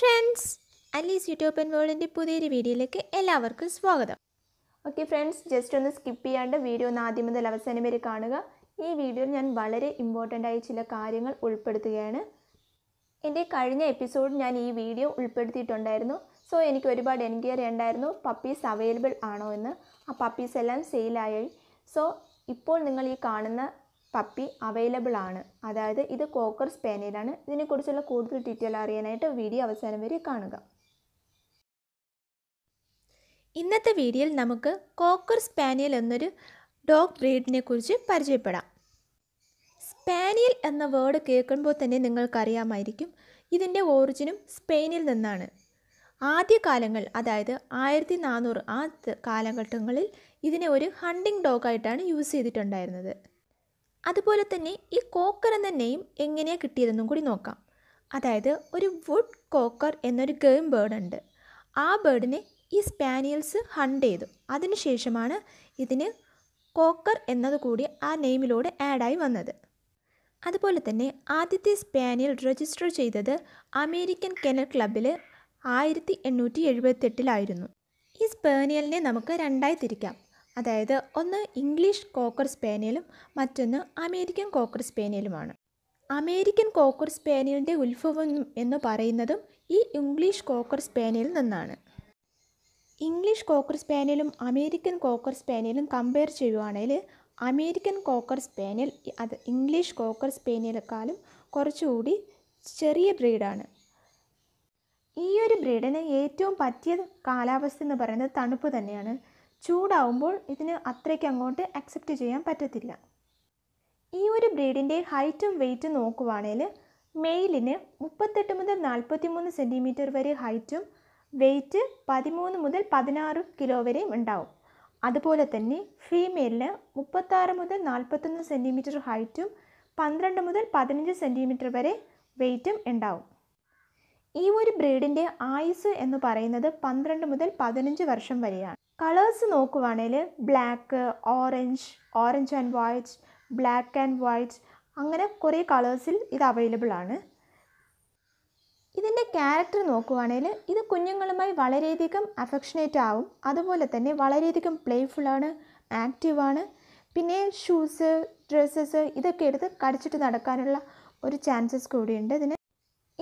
friends Alees YouTube and വേൾഡിൻ്റെ പുതിയൊരു വീഡിയോയിലേക്ക് എല്ലാവർക്കും സ്വാഗതം ഓക്കെ ഫ്രണ്ട്സ് ജസ്റ്റ് ഒന്ന് സ്കിപ്പ് ചെയ്യാണ്ട് വീഡിയോ ഒന്ന് ആദ്യം മുതൽ അവസാനം വരെ കാണുക ഈ വീഡിയോയിൽ ഞാൻ വളരെ ഇമ്പോർട്ടൻ്റ് ആയ ചില കാര്യങ്ങൾ ഉൾപ്പെടുത്തുകയാണ് എൻ്റെ കഴിഞ്ഞ എപ്പിസോഡ് ഞാൻ ഈ വീഡിയോ ഉൾപ്പെടുത്തിയിട്ടുണ്ടായിരുന്നു സോ എനിക്ക് ഒരുപാട് എൻക്വയറി ഉണ്ടായിരുന്നു പപ്പീസ് അവൈലബിൾ ആണോ എന്ന് ആ പപ്പീസ് എല്ലാം സെയിലായി സോ ഇപ്പോൾ നിങ്ങൾ ഈ കാണുന്ന പപ്പി അവൈലബിൾ ആണ് അതായത് ഇത് കോക്കർ സ്പാനിയലാണ് ഇതിനെക്കുറിച്ചുള്ള കൂടുതൽ ഡീറ്റെയിൽ അറിയാനായിട്ട് വീഡിയോ അവസാനം വരെ കാണുക ഇന്നത്തെ വീഡിയോയിൽ നമുക്ക് കോക്കർ സ്പാനിയൽ എന്നൊരു ഡോഗ് ബ്രീഡിനെ കുറിച്ച് പരിചയപ്പെടാം സ്പാനിയൽ എന്ന വേർഡ് കേൾക്കുമ്പോൾ തന്നെ നിങ്ങൾക്കറിയാമായിരിക്കും ഇതിൻ്റെ ഓറിജിനും സ്പെയിനിൽ നിന്നാണ് കാലങ്ങൾ അതായത് ആയിരത്തി നാനൂറ് ആ കാലഘട്ടങ്ങളിൽ ഇതിനെ ഒരു ഹണ്ടിങ് ഡോഗായിട്ടാണ് യൂസ് ചെയ്തിട്ടുണ്ടായിരുന്നത് അതുപോലെ തന്നെ ഈ കോക്കർ എന്ന നെയിം എങ്ങനെയാണ് കിട്ടിയതെന്നും കൂടി നോക്കാം അതായത് ഒരു വുഡ് കോക്കർ എന്നൊരു ഗെയിം ബേർഡ് ഉണ്ട് ആ ബേർഡിനെ ഈ സ്പാനിയൽസ് ഹണ്ട് ചെയ്തു അതിനുശേഷമാണ് ഇതിന് കോക്കർ എന്നത് കൂടി ആ നെയിമിലൂടെ ആഡായി വന്നത് അതുപോലെ തന്നെ ആദ്യത്തെ സ്പാനിയൽ രജിസ്റ്റർ ചെയ്തത് അമേരിക്കൻ കെനൽ ക്ലബിൽ ആയിരത്തി എണ്ണൂറ്റി എഴുപത്തെട്ടിലായിരുന്നു ഈ സ്പാനിയലിനെ നമുക്ക് രണ്ടായി തിരിക്കാം അതായത് ഒന്ന് ഇംഗ്ലീഷ് കോക്കർ സ്പാനിയലും മറ്റൊന്ന് അമേരിക്കൻ കോക്കർ സ്പാനിയലുമാണ് അമേരിക്കൻ കോക്കർ സ്പാനിയലിൻ്റെ ഉത്ഭവം എന്ന് പറയുന്നതും ഈ ഇംഗ്ലീഷ് കോക്കർ സ്പാനിയിൽ നിന്നാണ് ഇംഗ്ലീഷ് കോക്കർ സ്പാനിയലും അമേരിക്കൻ കോക്കർ സ്പാനിയലും കമ്പയർ ചെയ്യുവാണെങ്കിൽ അമേരിക്കൻ കോക്കർ സ്പാനിയൽ അത് ഇംഗ്ലീഷ് കോക്കർ സ്പാനിയലേക്കാളും കുറച്ചുകൂടി ചെറിയ ബ്രീഡാണ് ഈ ഒരു ബ്രീഡിന് ഏറ്റവും പറ്റിയ കാലാവസ്ഥ എന്ന് പറയുന്നത് തണുപ്പ് തന്നെയാണ് ചൂടാവുമ്പോൾ ഇതിന് അത്രയ്ക്ക് അങ്ങോട്ട് അക്സെപ്റ്റ് ചെയ്യാൻ പറ്റത്തില്ല ഈ ഒരു ബ്രീഡിൻ്റെ ഹൈറ്റും വെയ്റ്റും നോക്കുവാണേൽ മെയിലിന് മുപ്പത്തെട്ട് മുതൽ നാൽപ്പത്തി മൂന്ന് സെൻറ്റിമീറ്റർ വരെ ഹൈറ്റും വെയ്റ്റ് പതിമൂന്ന് മുതൽ പതിനാറ് കിലോ വരെയും ഉണ്ടാവും അതുപോലെ തന്നെ ഫീമെയിലിന് മുപ്പത്താറ് മുതൽ നാൽപ്പത്തൊന്ന് സെൻറ്റിമീറ്റർ ഹൈറ്റും പന്ത്രണ്ട് മുതൽ പതിനഞ്ച് സെൻറ്റിമീറ്റർ വരെ വെയ്റ്റും ഉണ്ടാവും ഈ ഒരു ബ്രീഡിൻ്റെ ആയുസ് എന്ന് പറയുന്നത് പന്ത്രണ്ട് മുതൽ പതിനഞ്ച് വർഷം വരെയാണ് കളേഴ്സ് നോക്കുവാണേൽ black orange orange and white black and white അങ്ങനെ കുറേ കളേഴ്സിൽ ഇത് അവൈലബിൾ ആണ് ഇതിൻ്റെ ക്യാരക്ടർ നോക്കുവാണേൽ ഇത് കുഞ്ഞുങ്ങളുമായി വളരെയധികം അഫെക്ഷനേറ്റ് ആവും അതുപോലെ തന്നെ വളരെയധികം പ്ലേഫുള്ളാണ് ആക്റ്റീവാണ് പിന്നെ ഷൂസ് ഡ്രസ്സസ് ഇതൊക്കെ എടുത്ത് കടിച്ചിട്ട് നടക്കാനുള്ള ഒരു ചാൻസസ് കൂടിയുണ്ട് ഇതിന്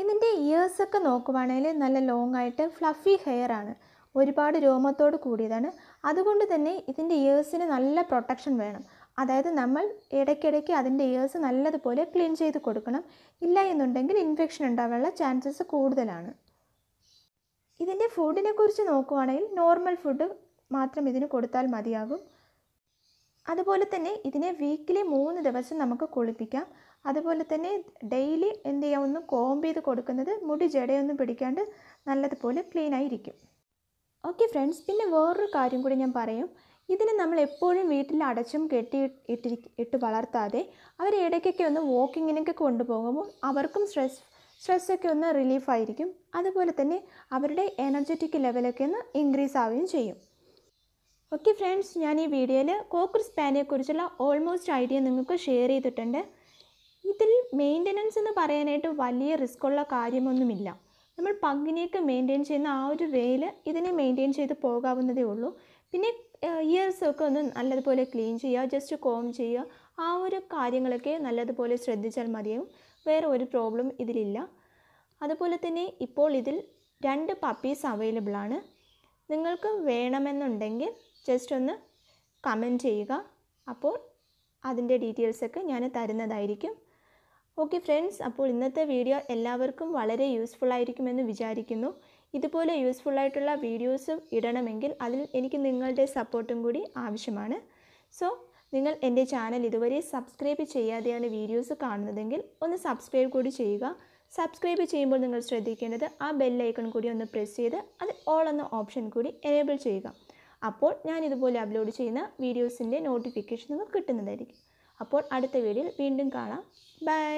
ഇതിൻ്റെ ഇയേഴ്സൊക്കെ നോക്കുവാണേൽ നല്ല ലോങ് ആയിട്ട് ഫ്ലഫി ഹെയർ ആണ് ഒരുപാട് രോമത്തോട് കൂടിയതാണ് അതുകൊണ്ട് തന്നെ ഇതിൻ്റെ ഇയേഴ്സിന് നല്ല പ്രൊട്ടക്ഷൻ വേണം അതായത് നമ്മൾ ഇടയ്ക്കിടയ്ക്ക് അതിൻ്റെ ഇയേഴ്സ് നല്ലതുപോലെ ക്ലീൻ ചെയ്ത് കൊടുക്കണം ഇല്ല എന്നുണ്ടെങ്കിൽ ഇൻഫെക്ഷൻ ഉണ്ടാവാനുള്ള ചാൻസസ് കൂടുതലാണ് ഇതിൻ്റെ ഫുഡിനെ കുറിച്ച് നോക്കുവാണെങ്കിൽ നോർമൽ ഫുഡ് മാത്രം ഇതിന് കൊടുത്താൽ മതിയാകും അതുപോലെ തന്നെ ഇതിനെ വീക്കിലി മൂന്ന് ദിവസം നമുക്ക് കുളിപ്പിക്കാം അതുപോലെ തന്നെ ഡെയിലി എന്ത് ചെയ്യാം ഒന്ന് കോമ്പ് ചെയ്ത് കൊടുക്കുന്നത് മുടി ജടയൊന്നും പിടിക്കാണ്ട് നല്ലതുപോലെ ക്ലീൻ ആയിരിക്കും ഓക്കെ ഫ്രണ്ട്സ് പിന്നെ വേറൊരു കാര്യം കൂടി ഞാൻ പറയും ഇതിനെ നമ്മൾ എപ്പോഴും വീട്ടിൽ അടച്ചും കെട്ടി ഇട്ടി ഇട്ട് വളർത്താതെ അവർ ഇടയ്ക്കൊക്കെ ഒന്ന് വാക്കിങ്ങിനൊക്കെ കൊണ്ടുപോകുമ്പോൾ അവർക്കും സ്ട്രെസ് സ്ട്രെസ്സൊക്കെ ഒന്ന് റിലീഫായിരിക്കും അതുപോലെ തന്നെ അവരുടെ എനർജറ്റിക് ലെവലൊക്കെ ഒന്ന് ഇൻക്രീസ് ആവുകയും ചെയ്യും ഓക്കെ ഫ്രണ്ട്സ് ഞാൻ ഈ വീഡിയോയിൽ കോക്കർ സ്പാനിയെക്കുറിച്ചുള്ള ഓൾമോസ്റ്റ് ഐഡിയ നിങ്ങൾക്ക് ഷെയർ ചെയ്തിട്ടുണ്ട് ഇതിൽ മെയിൻ്റനൻസ് എന്ന് പറയാനായിട്ട് വലിയ റിസ്ക്കുള്ള കാര്യമൊന്നുമില്ല നമ്മൾ പങ്കിനെയൊക്കെ മെയിൻറ്റെയിൻ ചെയ്യുന്ന ആ ഒരു വേയിൽ ഇതിനെ മെയിൻറ്റെയിൻ ചെയ്ത് പോകാവുന്നതേ ഉള്ളൂ പിന്നെ ഇയർസൊക്കെ ഒന്ന് നല്ലതുപോലെ ക്ലീൻ ചെയ്യുക ജസ്റ്റ് കോം ചെയ്യുക ആ ഒരു കാര്യങ്ങളൊക്കെ നല്ലതുപോലെ ശ്രദ്ധിച്ചാൽ മതിയാവും വേറെ ഒരു പ്രോബ്ലം ഇതിലില്ല അതുപോലെ തന്നെ ഇപ്പോൾ ഇതിൽ രണ്ട് പപ്പീസ് അവൈലബിൾ ആണ് നിങ്ങൾക്ക് വേണമെന്നുണ്ടെങ്കിൽ ജസ്റ്റ് ഒന്ന് കമൻറ്റ് ചെയ്യുക അപ്പോൾ അതിൻ്റെ ഡീറ്റെയിൽസൊക്കെ ഞാൻ തരുന്നതായിരിക്കും ഓക്കെ ഫ്രണ്ട്സ് അപ്പോൾ ഇന്നത്തെ വീഡിയോ എല്ലാവർക്കും വളരെ യൂസ്ഫുൾ ആയിരിക്കുമെന്ന് വിചാരിക്കുന്നു ഇതുപോലെ യൂസ്ഫുൾ ആയിട്ടുള്ള വീഡിയോസ് ഇടണമെങ്കിൽ അതിൽ എനിക്ക് നിങ്ങളുടെ സപ്പോർട്ടും കൂടി ആവശ്യമാണ് സോ നിങ്ങൾ എൻ്റെ ചാനൽ ഇതുവരെ സബ്സ്ക്രൈബ് ചെയ്യാതെയാണ് വീഡിയോസ് കാണുന്നതെങ്കിൽ ഒന്ന് സബ്സ്ക്രൈബ് കൂടി ചെയ്യുക സബ്സ്ക്രൈബ് ചെയ്യുമ്പോൾ നിങ്ങൾ ശ്രദ്ധിക്കേണ്ടത് ആ ബെല്ലൈക്കൺ കൂടി ഒന്ന് പ്രസ് ചെയ്ത് അത് ഓൾ എന്ന ഓപ്ഷൻ കൂടി എനേബിൾ ചെയ്യുക അപ്പോൾ ഞാൻ ഇതുപോലെ അപ്ലോഡ് ചെയ്യുന്ന വീഡിയോസിൻ്റെ നോട്ടിഫിക്കേഷൻ നിങ്ങൾക്ക് കിട്ടുന്നതായിരിക്കും അപ്പോൾ അടുത്ത വീഡിയോയിൽ വീണ്ടും കാണാം ബൈ